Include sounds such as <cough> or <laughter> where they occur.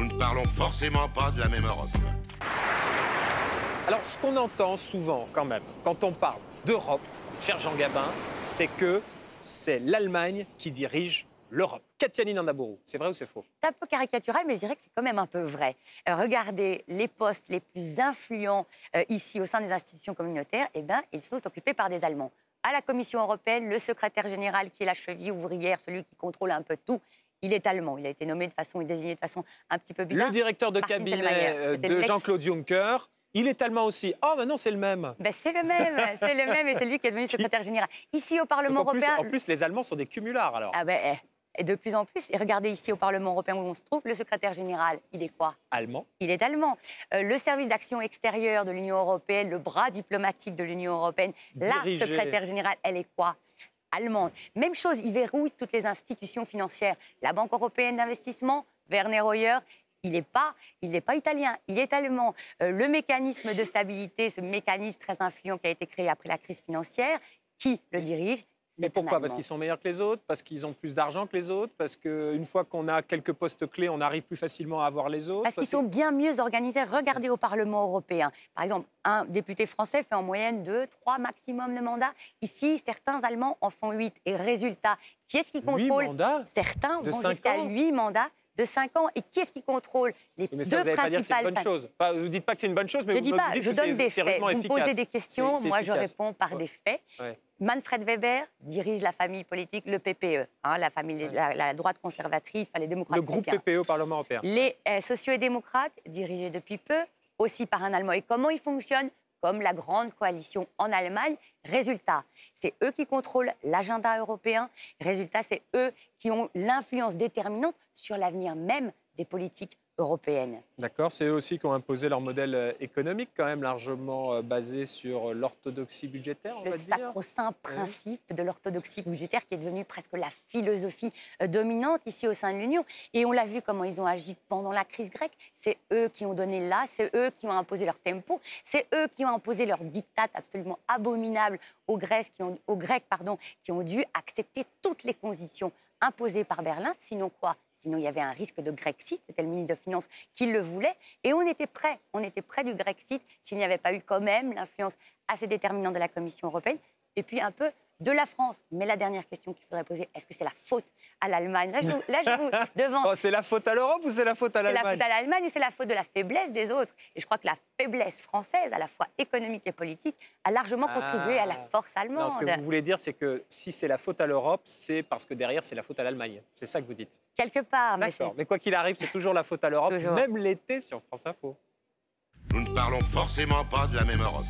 Nous ne parlons forcément pas de la même Europe. Alors, ce qu'on entend souvent, quand même, quand on parle d'Europe, cher Jean Gabin, c'est que c'est l'Allemagne qui dirige l'Europe. Katianine Andabourou, c'est vrai ou c'est faux C'est un peu caricatural, mais je dirais que c'est quand même un peu vrai. Euh, regardez, les postes les plus influents euh, ici au sein des institutions communautaires, eh bien, ils sont occupés par des Allemands. À la Commission européenne, le secrétaire général qui est la cheville ouvrière, celui qui contrôle un peu tout, il est allemand. Il a été nommé de façon, désigné de façon un petit peu bizarre. Le directeur de cabinet euh, de Jean-Claude Juncker. Il est allemand aussi. Oh, mais non, c'est le même. Ben, c'est le même, c'est le même, et c'est lui qui est devenu secrétaire général. Ici, au Parlement européen. en plus, les Allemands sont des cumulards, alors. Ah ben, eh, et de plus en plus. Et regardez ici, au Parlement européen, où on se trouve, le secrétaire général, il est quoi Allemand. Il est allemand. Euh, le service d'action extérieure de l'Union européenne, le bras diplomatique de l'Union européenne, la secrétaire générale, elle est quoi allemande. Même chose, il verrouille toutes les institutions financières. La Banque européenne d'investissement, Werner Hoyer, il n'est pas, pas italien, il est allemand. Euh, le mécanisme de stabilité, ce mécanisme très influent qui a été créé après la crise financière, qui le dirige mais pourquoi Parce qu'ils sont meilleurs que les autres, parce qu'ils ont plus d'argent que les autres, parce qu'une fois qu'on a quelques postes clés, on arrive plus facilement à avoir les autres. Parce qu'ils sont bien mieux organisés. Regardez au Parlement européen. Par exemple, un député français fait en moyenne deux, trois maximum de mandats. Ici, certains Allemands en font 8. Et résultat, qui est-ce qui contrôle Certains vont jusqu'à 8 mandats de 5 ans. Et qui est-ce qui contrôle les deux vous principales pas vous ne dites pas que c'est une bonne chose, mais je vous, dis pas, dites je que donne des faits. Vous posez des questions, moi je réponds par des faits. Manfred Weber dirige la famille politique, le PPE, hein, la, famille, la, droite conservatrice, enfin, les démocrates. Le groupe PPE au Parlement européen. Les euh, sociaux et démocrates, dirigés depuis peu, aussi par un Allemand. Et comment ils fonctionnent comme la grande coalition en Allemagne. Résultat, c'est eux qui contrôlent l'agenda européen. Résultat, c'est eux qui ont l'influence déterminante sur l'avenir même des politiques D'accord, c'est eux aussi qui ont imposé leur modèle euh, économique, quand même largement euh, basé sur euh, l'orthodoxie budgétaire, on Le sacro-saint principe de l'orthodoxie budgétaire qui est devenu presque la philosophie dominante ici au sein de l'Union. Et on l'a vu comment ils ont agi pendant la crise grecque. C'est eux qui ont donné là, c'est eux qui ont imposé leur tempo, c'est eux qui ont imposé leur diktat absolument abominable aux, Grecs qui ont, aux Grecs pardon, qui ont dû accepter toutes les conditions imposées par Berlin, sinon quoi Sinon, il y avait un risque de Grexit. C'était le ministre de Finances qui le voulait. Et on était prêt. On était prêt du Grexit s'il n'y avait pas eu quand même l'influence assez déterminante de la Commission européenne. Et puis un peu de la France. Mais la dernière question qu'il faudrait poser, est-ce que c'est la faute à l'Allemagne Là, je vous, <laughs> devant. Oh, c'est la faute à l'Europe ou c'est la faute à l'Allemagne C'est la faute à l'Allemagne ou c'est la faute de la faiblesse des autres Et je crois que la faiblesse française, à la fois économique et politique, a largement ah. contribué à la force allemande. ce que vous voulez dire, c'est que si c'est la faute à l'Europe, c'est parce que derrière, c'est la faute à l'Allemagne. C'est ça que vous dites Quelque part. Mais, mais quoi qu'il arrive, c'est toujours la faute à l'Europe, même l'été sur France Info. Nous ne parlons forcément pas de la même Europe.